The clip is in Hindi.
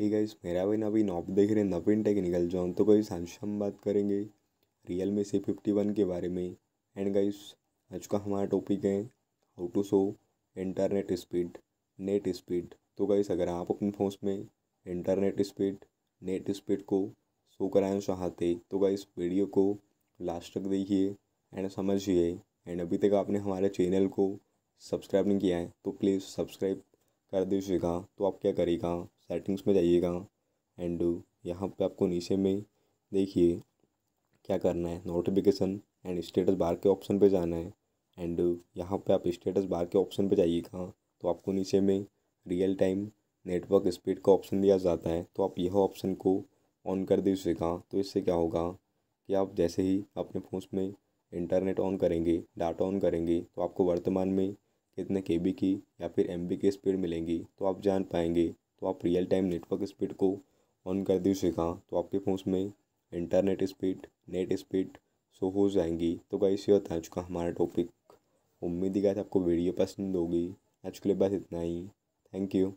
ही गाइस मेरा भी नवीन आप देख रहे हैं नवीन टेक्निकल जॉन तो गाइस आज हम बात करेंगे Realme C fifty one के बारे में एंड गाइस आज का हमारा टॉपिक है how to show internet speed net speed तो गाइस अगर आप अपने फ़ोन में इंटरनेट स्पीड नेट स्पीड को शो कराना चाहते तो गाइस वीडियो को लास्ट तक देखिए एंड समझिए एंड अभी तक आपने हमारे चैनल को सब्सक्राइब नहीं किया है तो प्लीज़ सब्सक्राइब कर दीजिएगा तो आप क्या करेगा सेटिंग्स में जाइएगा एंड यहाँ पे आपको नीचे में देखिए क्या करना है नोटिफिकेशन एंड स्टेटस बार के ऑप्शन पे जाना है एंड यहाँ पे आप स्टेटस बार के ऑप्शन पे जाइएगा तो आपको नीचे में रियल टाइम नेटवर्क स्पीड का ऑप्शन दिया जाता है तो आप यह ऑप्शन को ऑन कर दीजिएगा तो इससे क्या होगा कि आप जैसे ही अपने फ़ोन में इंटरनेट ऑन करेंगे डाटा ऑन करेंगे तो आपको वर्तमान में कितने के की या फिर एम की स्पीड मिलेंगी तो आप जान पाएंगे तो आप रियल टाइम नेटवर्क स्पीड को ऑन कर दीजिएगा तो आपके फ़ोन में internet speed net speed show हो जाएंगी तो गाइस ये आज का हमारा टॉपिक उम्मीद ही गाइस आपको वीडियो पसंद होगी आज के लिए बस इतना ही थैंक यू